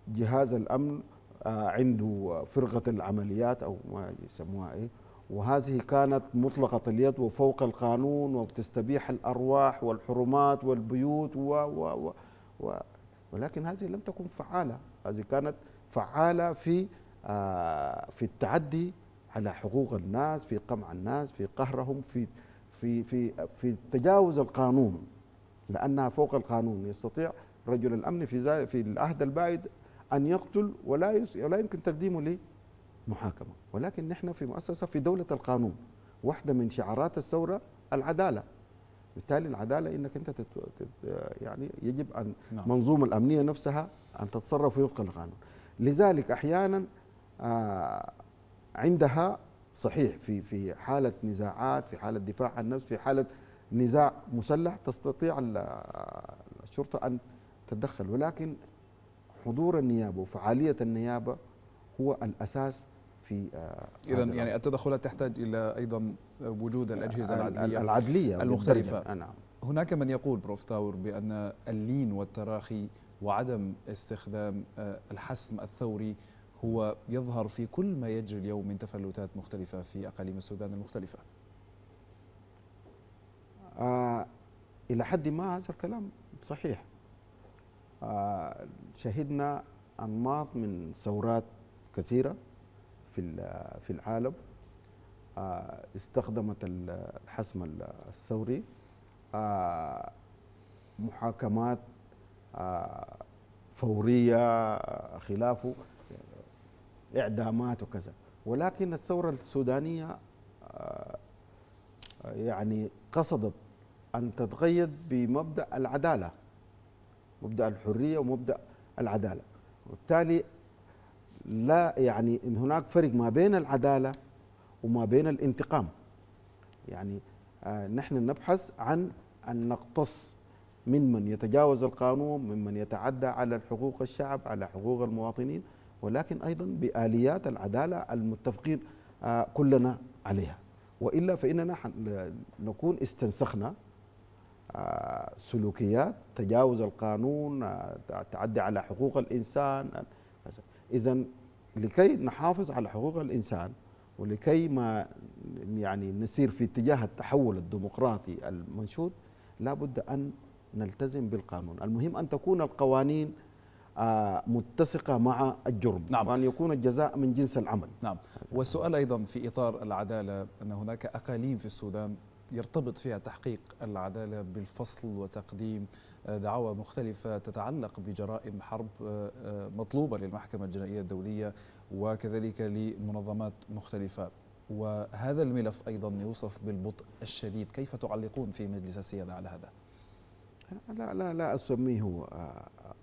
S2: جهاز الأمن آه، عنده فرقة العمليات أو ما يسموها إيه وهذه كانت مطلقة اليد وفوق القانون وتستبيح الأرواح والحرمات والبيوت و, و, و, و ولكن هذه لم تكن فعالة هذه كانت فعالة في آه في التعدي على حقوق الناس في قمع الناس في قهرهم في في في في تجاوز القانون لأنها فوق القانون يستطيع رجل الأمن في في العهد البعيد أن يقتل ولا ولا يمكن تقديمه محاكمة ولكن نحن في مؤسسة في دولة القانون واحدة من شعارات الثورة العدالة بالتالي العدالة إنك أنت تت... تت... يعني يجب أن نعم. منظومة الأمنية نفسها أن تتصرف وفق القانون لذلك أحيانا آه عندها صحيح في في حالة نزاعات في حالة دفاع عن النفس في حالة نزاع مسلح تستطيع آه، الشرطة أن تتدخل ولكن حضور النيابة وفعالية النيابة هو الأساس في اذا آه، يعني
S1: التدخلات تحتاج الى ايضا وجود الاجهزه العدليه العدليه المختلفه آه، نعم هناك من يقول بروف تاور بان اللين والتراخي وعدم استخدام آه، الحسم الثوري هو يظهر في كل ما يجري اليوم من تفلتات مختلفه في اقاليم السودان المختلفه
S2: آه الى حد ما هذا الكلام صحيح آه شهدنا انماط من ثورات كثيره في في العالم آه، استخدمت الحسم الثوري آه، محاكمات آه، فوريه خلافه اعدامات وكذا ولكن الثوره السودانيه يعني قصدت ان تتقيد بمبدا العداله مبدا الحريه ومبدا العداله وبالتالي لا يعني هناك فرق ما بين العداله وما بين الانتقام يعني آه، نحن نبحث عن ان نقتص ممن يتجاوز القانون ممن يتعدى على حقوق الشعب على حقوق المواطنين ولكن ايضا باليات العداله المتفقين آه، كلنا عليها والا فاننا نكون استنسخنا آه، سلوكيات تجاوز القانون تعدي على حقوق الانسان إذا لكي نحافظ على حقوق الإنسان ولكي ما يعني نسير في اتجاه التحول الديمقراطي المنشود لابد أن نلتزم بالقانون المهم أن تكون القوانين آه، متسقة مع الجرم نعم. وأن يكون الجزاء من جنس العمل نعم
S1: والسؤال أيضا في إطار العدالة أن هناك أقاليم في السودان يرتبط فيها تحقيق العداله بالفصل وتقديم آه، دعاوى مختلفه تتعلق بجرائم حرب آه، آه، مطلوبه للمحكمه الجنائيه الدوليه وكذلك لمنظمات مختلفه وهذا الملف ايضا يوصف بالبطء الشديد كيف تعلقون في مجلس السياده على هذا
S2: لا لا لا اسميه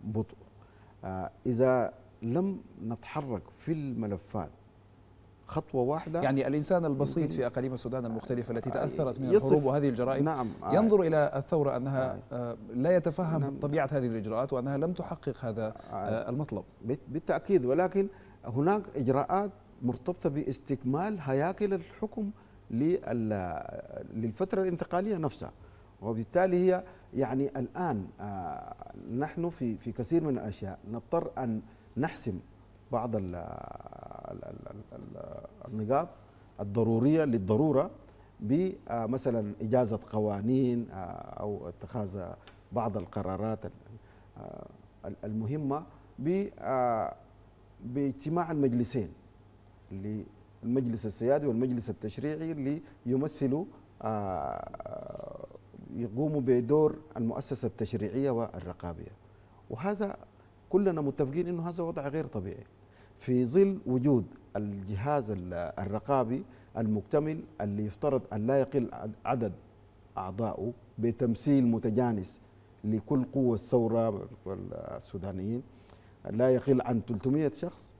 S2: بطء اذا لم نتحرك في الملفات خطوة واحدة يعني الإنسان البسيط في أقاليم السودان المختلفة التي آه، تأثرت من الحروب وهذه الجرائم نعم آه، ينظر
S1: إلى الثورة أنها آه، لا يتفهم نعم طبيعة هذه
S2: الإجراءات وأنها لم تحقق هذا المطلب بالتأكيد ولكن هناك إجراءات مرتبطة باستكمال هياكل الحكم للفترة الانتقالية نفسها وبالتالي هي يعني الآن نحن في في كثير من الأشياء نضطر أن نحسم بعض ال ال ال النقاط الضروريه للضروره بمثلا آه، اجازه قوانين آه، او اتخاذ بعض القرارات آه، المهمه باجتماع المجلسين المجلس السيادي والمجلس التشريعي اللي يمثلوا يقوموا بدور المؤسسه التشريعيه والرقابيه وهذا كلنا متفقين انه هذا وضع غير طبيعي في ظل وجود الجهاز الرقابي المكتمل اللي يفترض أن لا يقل عدد أعضائه بتمثيل متجانس لكل قوة الثورة والسودانيين لا يقل عن 300 شخص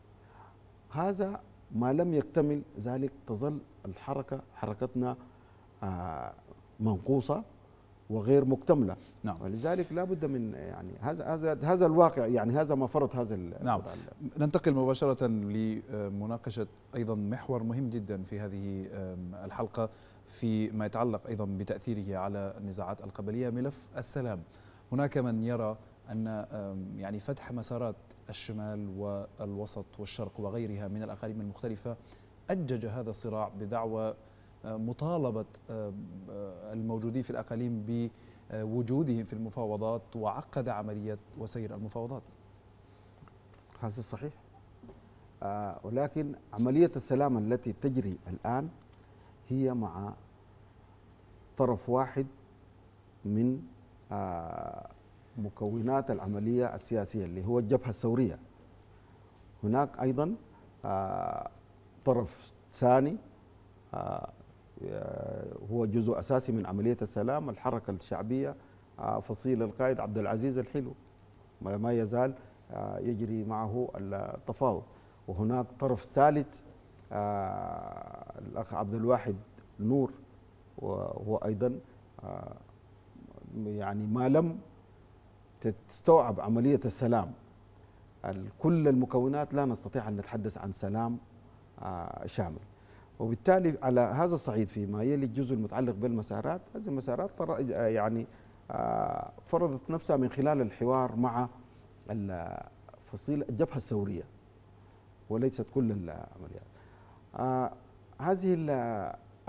S2: هذا ما لم يكتمل ذلك تظل الحركة حركتنا آه، منقوصة وغير مكتمله نعم. ولذلك لابد من يعني هذا هذا هذا الواقع يعني هذا ما فرض هذا
S1: نعم ننتقل مباشره لمناقشه ايضا محور مهم جدا في هذه الحلقه فيما يتعلق ايضا بتاثيره على النزاعات القبليه ملف السلام هناك من يرى ان يعني فتح مسارات الشمال والوسط والشرق وغيرها من الاقاليم المختلفه اجج هذا الصراع بدعوى مطالبه آه، آه، الموجودين في الاقاليم بوجودهم في المفاوضات وعقد عمليه وسير المفاوضات. هذا صحيح
S2: آه، ولكن عمليه السلام التي تجري الان هي مع طرف واحد من مكونات العملية السياسية اللي هو الجبهة الثورية هناك أيضا طرف ثاني هو جزء اساسي من عمليه السلام الحركه الشعبيه آه، فصيل القائد عبد العزيز الحلو ما يزال آه، يجري معه التفاوض وهناك طرف ثالث آه، الاخ عبد الواحد نور وهو ايضا يعني ما لم تستوعب عمليه السلام كل المكونات لا نستطيع ان نتحدث عن سلام شامل وبالتالي على هذا الصعيد فيما يلي الجزء المتعلق بالمسارات هذه المسارات يعني آه، فرضت نفسها من خلال الحوار مع الفصيل الجبهة الثورية وليست كل العمليات آه، هذه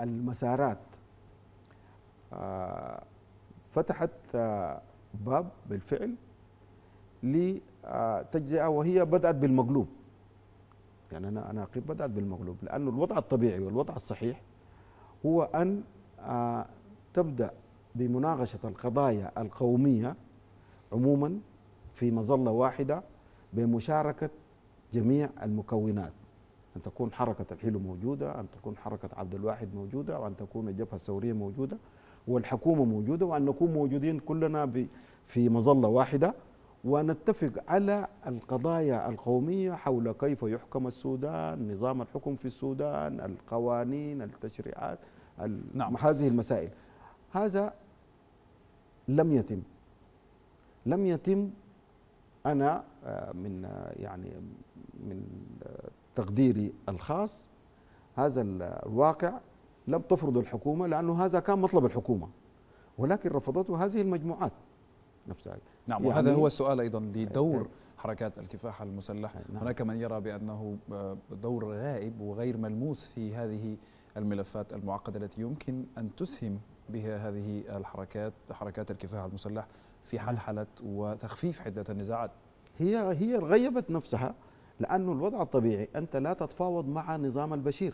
S2: المسارات آه، فتحت باب بالفعل لتجزئة وهي بدأت بالمقلوب يعني انا انا بدات بالمغلوب لانه الوضع الطبيعي والوضع الصحيح هو ان آه، تبدا بمناقشه القضايا القوميه عموما في مظله واحده بمشاركه جميع المكونات ان تكون حركه الحلو موجوده ان تكون حركه عبد الواحد موجوده وان تكون الجبهه الثوريه موجوده والحكومه موجوده وان نكون موجودين كلنا في مظله واحده ونتفق على القضايا القومية حول كيف يحكم السودان نظام الحكم في السودان القوانين التشريعات نعم. هذه المسائل هذا لم يتم لم يتم أنا آه، من آه، يعني من آه، تقديري الخاص هذا الواقع لم تفرض الحكومة لأنه هذا كان مطلب الحكومة ولكن رفضته هذه المجموعات نفسها نعم وهذا يعني هو السؤال
S1: ايضا لدور إيه. حركات الكفاح المسلح نعم. هناك من يرى بانه آه، دور غائب وغير ملموس في هذه الملفات المعقده التي يمكن ان تسهم بها هذه الحركات حركات الكفاح المسلح في نعم. حلحله وتخفيف حده
S2: النزاعات هي هي غيبت نفسها لانه الوضع الطبيعي انت لا تتفاوض مع نظام البشير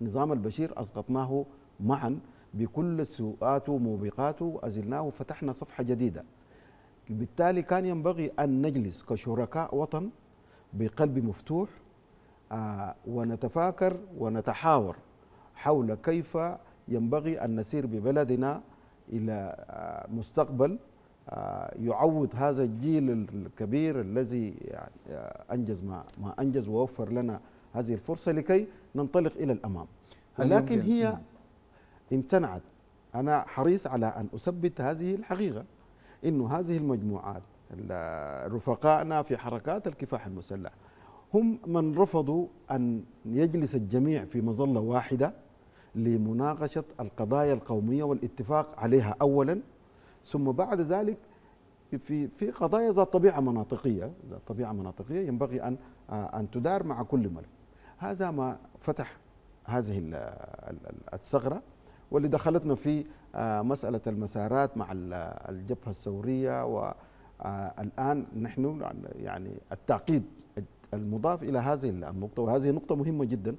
S2: نظام البشير اسقطناه معا بكل سوءاته وموبقاته ازلناه وفتحنا صفحه جديده بالتالي كان ينبغي أن نجلس كشركاء وطن بقلب مفتوح آه، ونتفاكر ونتحاور حول كيف ينبغي أن نسير ببلدنا إلى آه، مستقبل آه، يعوض هذا الجيل الكبير الذي يعني أنجز ما, ما أنجز ووفر لنا هذه الفرصة لكي ننطلق إلى الأمام لكن هي نعم. امتنعت أنا حريص على أن أثبت هذه الحقيقة انه هذه المجموعات رفقائنا في حركات الكفاح المسلح هم من رفضوا ان يجلس الجميع في مظله واحده لمناقشه القضايا القوميه والاتفاق عليها اولا ثم بعد ذلك في في قضايا ذات طبيعه مناطقيه ذات طبيعه مناطقيه ينبغي ان آه، ان تدار مع كل ملف هذا ما فتح هذه الثغره واللي دخلتنا في آه، مسألة المسارات مع آه، الجبهة الثورية والآن آه، نحن يعني التعقيد المضاف إلى هذه النقطة وهذه نقطة مهمة جدا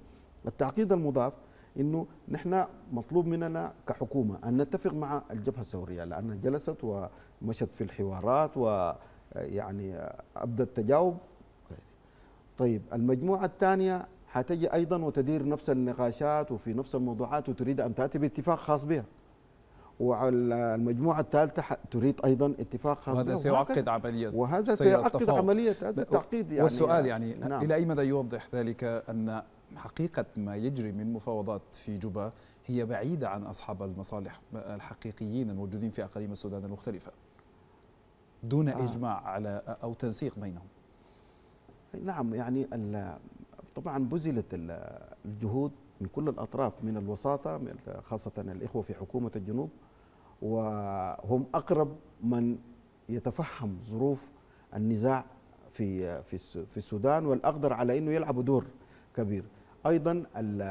S2: التعقيد المضاف انه نحن مطلوب مننا كحكومه ان نتفق مع الجبهه الثوريه لانها جلست ومشت في الحوارات ويعني ابدت تجاوب طيب المجموعه الثانيه حتجي ايضا وتدير نفس النقاشات وفي نفس الموضوعات وتريد ان تاتي باتفاق خاص بها وعلى المجموعة الثالثة تريد أيضا اتفاق خاص وهذا سيعقد
S1: عملية وهذا سيعقد عملية هذا التعقيد يعني والسؤال يعني نعم. إلى أي مدى يوضح ذلك أن حقيقة ما يجري من مفاوضات في جوبا هي بعيدة عن أصحاب المصالح الحقيقيين الموجودين في أقاليم السودان المختلفة دون آه. إجماع على
S2: أو تنسيق بينهم نعم يعني طبعا بذلت الجهود من كل الأطراف من الوساطة خاصة الإخوة في حكومة الجنوب وهم أقرب من يتفهم ظروف النزاع في في في السودان والاقدر على انه يلعبوا دور كبير ايضا الـ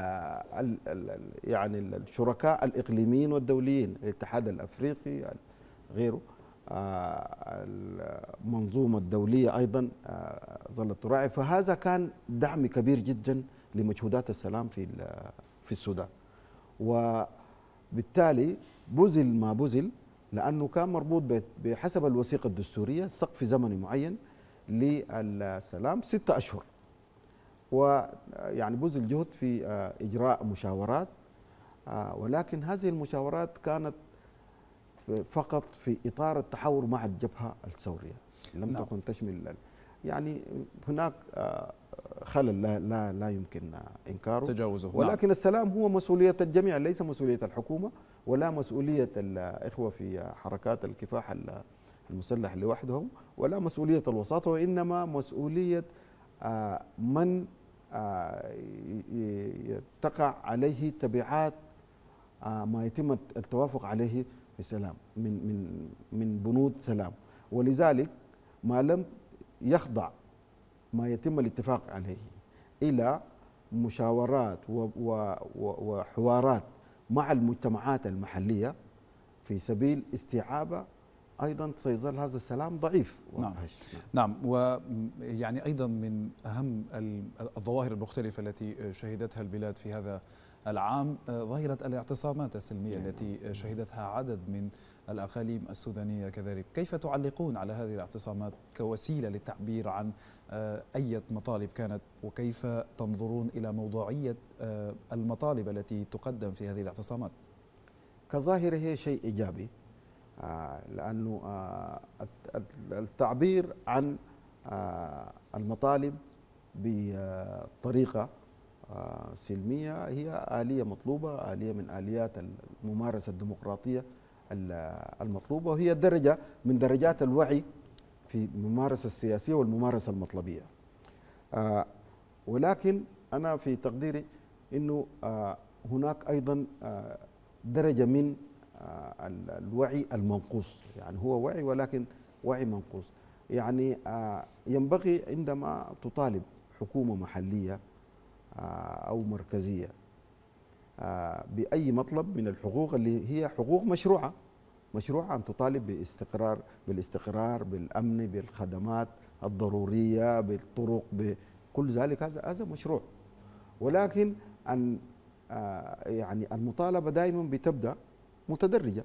S2: الـ الـ يعني الشركاء الاقليميين والدوليين الاتحاد الافريقي غيره المنظومة الدولية أيضا آه، ظلت تراعي فهذا كان دعم كبير جدا لمجهودات السلام في في السودان وبالتالي بذل ما بذل لأنه كان مربوط بحسب الوثيقة الدستورية سقف زمني معين للسلام ستة أشهر ويعني آه، بذل جهد في آه، إجراء مشاورات ولكن هذه المشاورات كانت فقط في اطار التحاور مع الجبهه الثوريه لم نعم. تكن تشمل يعني هناك آه، خلل لا لا, لا يمكن انكاره تجاوزه نعم. ولكن نعم. السلام هو مسؤوليه الجميع ليس مسؤوليه الحكومه ولا مسؤوليه الاخوه في حركات الكفاح المسلح لوحدهم ولا مسؤوليه الوساطه وانما مسؤوليه آه، من آه، تقع عليه تبعات ما يتم التوافق عليه بسلام من من من بنود سلام ولذلك ما لم يخضع ما يتم الاتفاق عليه الى مشاورات وحوارات مع المجتمعات المحليه في سبيل استيعابه ايضا سيظل هذا السلام ضعيف نعم نعم,
S1: نعم. ويعني ايضا من اهم الظواهر المختلفه التي شهدتها البلاد في هذا العام آه، ظاهرة الاعتصامات السلمية نعم. التي شهدتها عدد من الأقاليم السودانية كذلك كيف تعلقون على هذه الاعتصامات كوسيلة للتعبير عن آه، أي مطالب كانت وكيف تنظرون إلى
S2: موضوعية آه، المطالب التي تقدم في هذه الاعتصامات كظاهرة هي شيء إيجابي لأنه التعبير عن المطالب بطريقة سلميه هي اليه مطلوبه اليه من اليات الممارسه الديمقراطيه المطلوبه وهي درجه من درجات الوعي في الممارسه السياسيه والممارسه المطلبيه. آه، ولكن انا في تقديري انه آه، هناك ايضا آه، درجه من الوعي المنقوص، يعني هو وعي ولكن وعي منقوص. يعني ينبغي عندما تطالب حكومه محليه آه، أو مركزية آه، بأي مطلب من الحقوق اللي هي حقوق مشروعة مشروعة أن تطالب باستقرار بالاستقرار بالأمن بالخدمات الضرورية بالطرق بكل ذلك هذا هذا مشروع ولكن أن آه، يعني المطالبة دائما بتبدأ متدرجة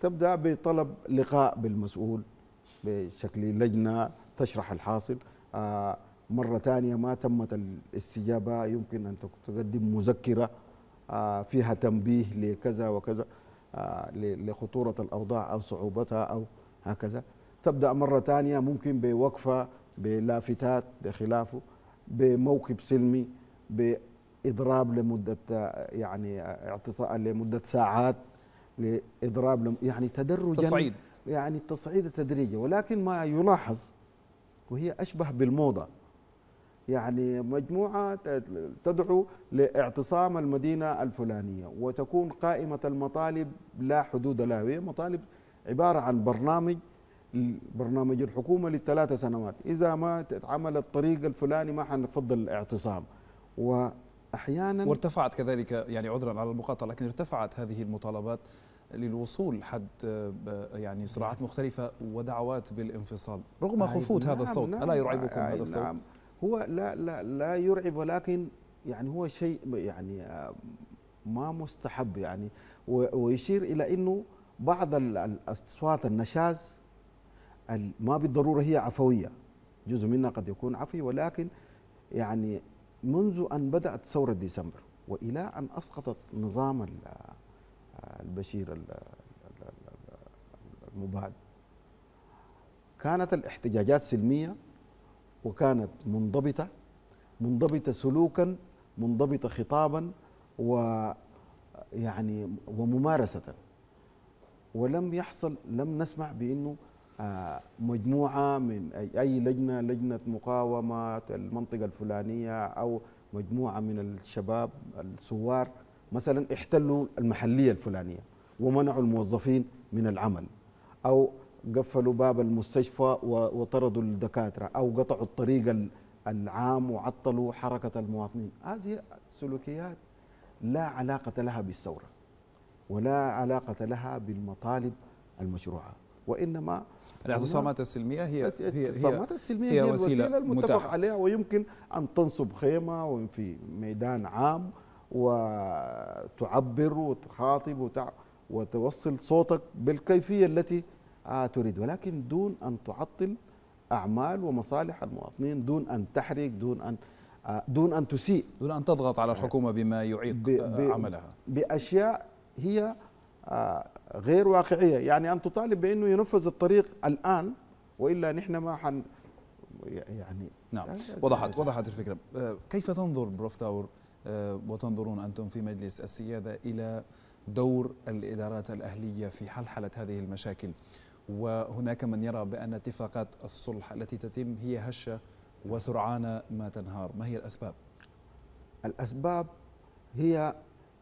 S2: تبدأ بطلب لقاء بالمسؤول بشكل لجنة تشرح الحاصل آه مرة ثانية ما تمت الاستجابة يمكن أن تقدم مذكرة آه، فيها تنبيه لكذا وكذا آه، لخطورة الأوضاع أو صعوبتها أو هكذا تبدأ مرة ثانية ممكن بوقفة بلافتات بخلافه بموكب سلمي بإضراب لمدة آه، يعني اعتصاء لمدة ساعات لإضراب لم يعني تدرجا تصعيد يعني التصعيد التدريجي ولكن ما يلاحظ وهي أشبه بالموضة يعني مجموعة تدعو لاعتصام المدينة الفلانية وتكون قائمة المطالب لا حدود لها وهي مطالب عبارة عن برنامج برنامج الحكومة للثلاثة سنوات إذا ما تعمل الطريق الفلاني ما حنفضل الاعتصام وأحيانا
S1: وارتفعت كذلك يعني عذرا على المقاطعة لكن ارتفعت هذه المطالبات للوصول حد يعني صراعات مختلفة ودعوات بالانفصال
S2: رغم آه، خفوت نعم هذا الصوت نعم ألا يرعبكم آه، هذا الصوت؟ نعم هو لا لا لا يرعب ولكن يعني هو شيء يعني آه، ما مستحب يعني ويشير الى انه بعض الاصوات النشاز ما بالضروره هي عفويه جزء منها قد يكون عفوي ولكن يعني منذ ان بدات ثوره ديسمبر والى ان اسقطت نظام آه، البشير المباد كانت الاحتجاجات سلميه وكانت منضبطه منضبطه سلوكا منضبطه خطابا و يعني وممارسه ولم يحصل لم نسمع بانه آه، مجموعه من اي لجنه لجنه مقاومه المنطقه الفلانيه او مجموعه من الشباب الثوار مثلا احتلوا المحليه الفلانيه ومنعوا الموظفين من العمل او قفلوا باب المستشفى وطردوا الدكاترة أو قطعوا الطريق العام وعطلوا حركة المواطنين هذه سلوكيات لا علاقة لها بالثورة ولا علاقة لها بالمطالب المشروعة وإنما الاعتصامات
S1: السلمية هي الاعتصامات السلمية هي, هي وسيلة المتفق متاحة.
S2: عليها ويمكن أن تنصب خيمة في ميدان عام وتعبر وتخاطب وتوصل صوتك بالكيفية التي آه، تريد ولكن دون أن تعطل أعمال ومصالح المواطنين دون أن تحرق دون أن آه، دون أن تسيء دون أن تضغط على الحكومة بما يعيق آه، عملها بأشياء هي غير واقعية يعني أن تطالب بأنه ينفذ الطريق الآن وإلا نحن ما حن يعني
S1: نعم وضحت وضحت الفكرة كيف تنظر بروف تاور وتنظرون أنتم في مجلس السيادة إلى دور الإدارات الأهلية في حلحله هذه المشاكل وهناك من يرى بأن اتفاقات الصلح التي تتم هي هشة وسرعان ما تنهار ما هي الأسباب؟
S2: الأسباب هي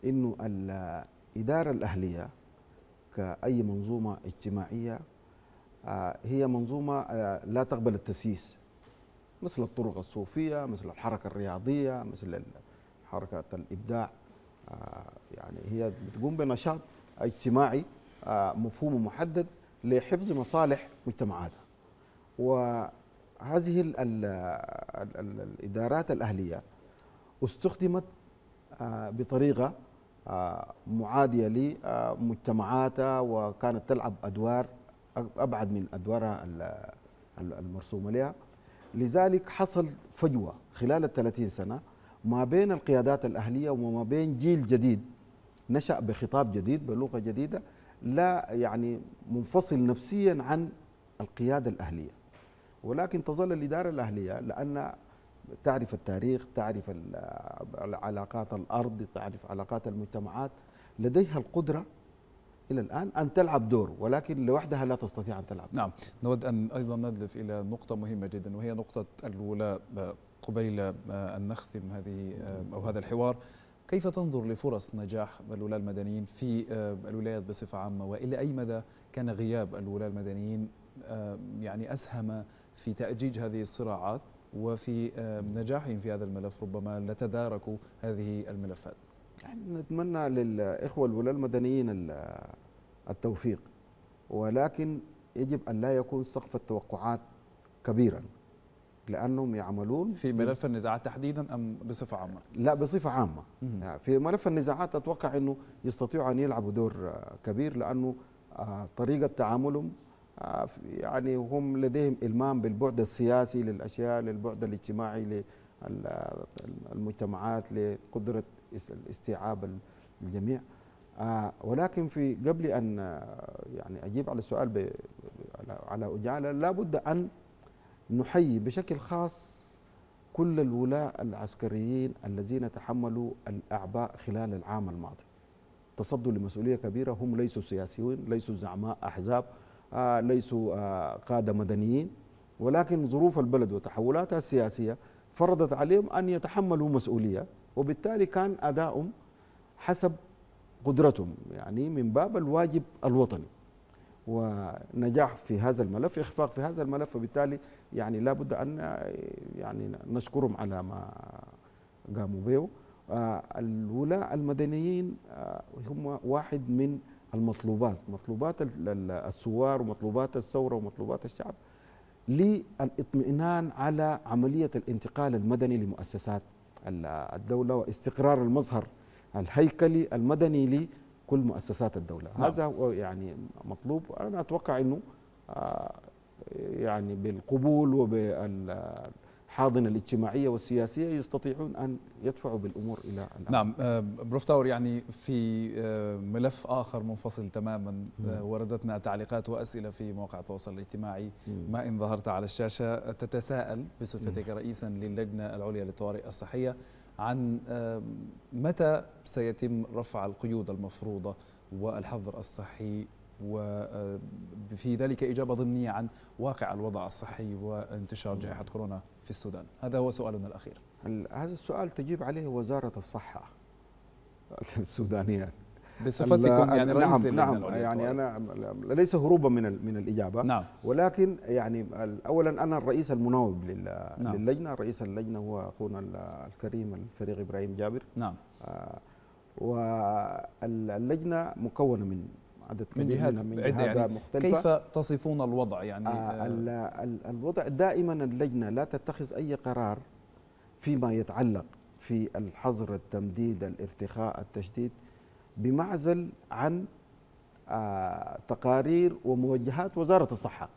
S2: أنه الإدارة الأهلية كأي منظومة اجتماعية آه، هي منظومة آه، لا تقبل التسييس مثل الطرق الصوفية مثل الحركة الرياضية مثل حركة الإبداع آه، يعني هي بتقوم بنشاط اجتماعي مفهوم محدد لحفظ مصالح مجتمعاتها وهذه ال ال الـ الإدارات الأهلية استخدمت آه، بطريقة آه، معادية لمجتمعاتها وكانت تلعب أدوار أبعد من أدوارها المرسومة لها لذلك حصل فجوة خلال 30 سنة ما بين القيادات الأهلية وما بين جيل جديد نشأ بخطاب جديد بلغة جديدة لا يعني منفصل نفسيا عن القيادة الأهلية ولكن تظل الإدارة الأهلية لأن تعرف التاريخ تعرف علاقات الأرض تعرف علاقات المجتمعات لديها القدرة إلى الآن أن تلعب دور ولكن لوحدها لا تستطيع أن تلعب نعم نود أن أيضا ندلف
S1: إلى نقطة مهمة جدا وهي نقطة الولاء آه، قبيل آه، أن نختم هذه آه، أو هذا الحوار كيف تنظر لفرص نجاح الولاة المدنيين في آه، الولايات بصفة عامة وإلى أي مدى كان غياب الولاة المدنيين يعني أسهم في تأجيج هذه الصراعات وفي نجاحهم في هذا الملف ربما لا تداركوا هذه الملفات
S2: نحن نتمنى للإخوة الولاة المدنيين آه، التوفيق ولكن يجب أن لا يكون سقف التوقعات كبيرا لانهم يعملون في ملف
S1: النزاعات تحديدا ام بصفه عامه؟
S2: لا بصفه عامه يعني في ملف النزاعات اتوقع انه يستطيعوا ان يلعبوا دور آه، كبير لانه آه، طريقه تعاملهم يعني هم لديهم المام بالبعد السياسي للاشياء للبعد الاجتماعي للمجتمعات لقدره استيعاب الجميع ولكن في قبل ان يعني اجيب على السؤال على اجاله لابد ان نحيي بشكل خاص كل الولاة العسكريين الذين تحملوا الأعباء خلال العام الماضي تصدوا لمسؤولية كبيرة هم ليسوا سياسيين ليسوا زعماء أحزاب آه ليسوا آه قادة مدنيين ولكن ظروف البلد وتحولاتها السياسية فرضت عليهم أن يتحملوا مسؤولية وبالتالي كان أدائهم حسب قدرتهم يعني من باب الواجب الوطني ونجاح في هذا الملف اخفاق في هذا الملف وبالتالي يعني لابد ان يعني نشكرهم على ما قاموا به آه، الولاء المدنيين آه، هم واحد من المطلوبات مطلوبات الثوار ومطلوبات الثوره ومطلوبات الشعب للاطمئنان على عمليه الانتقال المدني لمؤسسات الدوله واستقرار المظهر الهيكلي المدني كل مؤسسات الدوله نعم. هذا يعني مطلوب انا اتوقع انه آه، يعني بالقبول وبالحاضنه الاجتماعيه والسياسيه يستطيعون ان يدفعوا بالامور الى الأمر. نعم
S1: آه، بروف تاور يعني في آه، ملف اخر منفصل تماما نعم. وردتنا تعليقات واسئله في مواقع التواصل الاجتماعي نعم. ما ان ظهرت على الشاشه تتساءل بصفتك رئيسا للجنه العليا للطوارئ الصحيه عن متى سيتم رفع القيود المفروضة والحظر الصحي وفي ذلك إجابة ضمنية عن واقع الوضع الصحي وانتشار نعم. جائحة كورونا في السودان هذا هو سؤالنا الأخير هذا السؤال تجيب عليه
S2: وزارة الصحة السودانية بصفتكم يعني رئيس نعم نعم يعني انا ليس هروبا من من الاجابه نعم ولكن يعني اولا انا الرئيس المناوب نعم للجنه رئيس اللجنه هو اخونا الكريم الفريق ابراهيم جابر نعم آه، واللجنه مكونه من عدد من جهات من عدة يعني مختلفة كيف تصفون الوضع يعني آه, آه، الوضع دائما اللجنة لا تتخذ أي قرار فيما يتعلق في الحظر التمديد الارتخاء التشديد بمعزل عن آه، تقارير وموجهات وزاره الصحه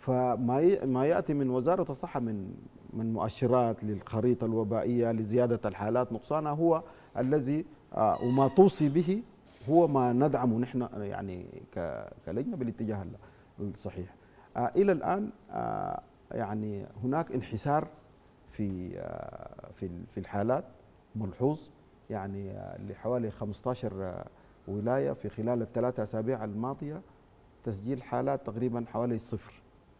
S2: فما ما ياتي من وزاره الصحه من من مؤشرات للخريطه الوبائيه لزياده الحالات نقصانها هو الذي آه، وما توصي به هو ما ندعمه نحن يعني كلجنه بالاتجاه الصحيح آه، الى الان يعني هناك انحسار في في في الحالات ملحوظ يعني لحوالي 15 ولاية في خلال الثلاثة أسابيع الماضية تسجيل حالات تقريبا حوالي صفر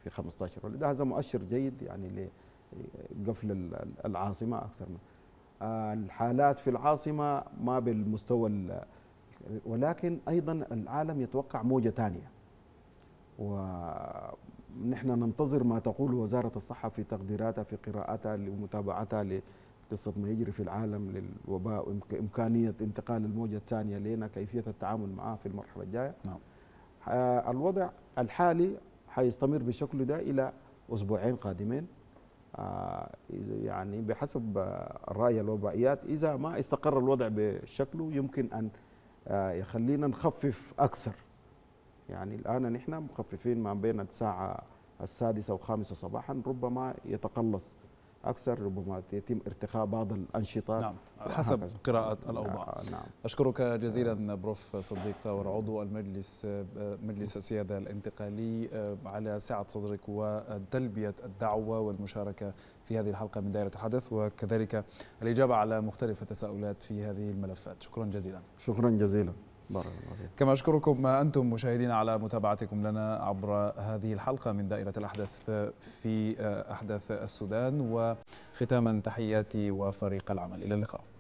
S2: في 15 ولاية هذا مؤشر جيد يعني لقفل العاصمة أكثر من آه، الحالات في العاصمة ما بالمستوى ولكن أيضا العالم يتوقع موجة ثانية ونحن ننتظر ما تقول وزارة الصحة في تقديراتها في قراءاتها لمتابعتها قصة ما يجري في العالم للوباء وإمكانية انتقال الموجة الثانية لنا كيفية التعامل معها في المرحلة الجاية نعم. الوضع الحالي حيستمر بشكل ده إلى أسبوعين قادمين آه، يعني بحسب الرأي الوبائيات إذا ما استقر الوضع بشكله يمكن أن آه، يخلينا نخفف أكثر يعني الآن نحن مخففين ما بين الساعة السادسة وخامسة صباحا ربما يتقلص اكثر ربما يتم ارتخاء بعض الانشطه نعم حسب قراءه الاوضاع آه، نعم. اشكرك آه. جزيلا بروف صديق تاور
S1: عضو المجلس آه، مجلس السياده الانتقالي على سعه صدرك وتلبيه الدعوه والمشاركه في هذه الحلقه من دائره الحدث وكذلك الاجابه على مختلف التساؤلات في هذه الملفات شكرا جزيلا
S2: شكرا جزيلا بارك الله فيك. كما
S1: أشكركم أنتم مشاهدين على متابعتكم لنا عبر هذه الحلقة من دائرة الأحداث في أحداث السودان وختاما تحياتي وفريق العمل إلى اللقاء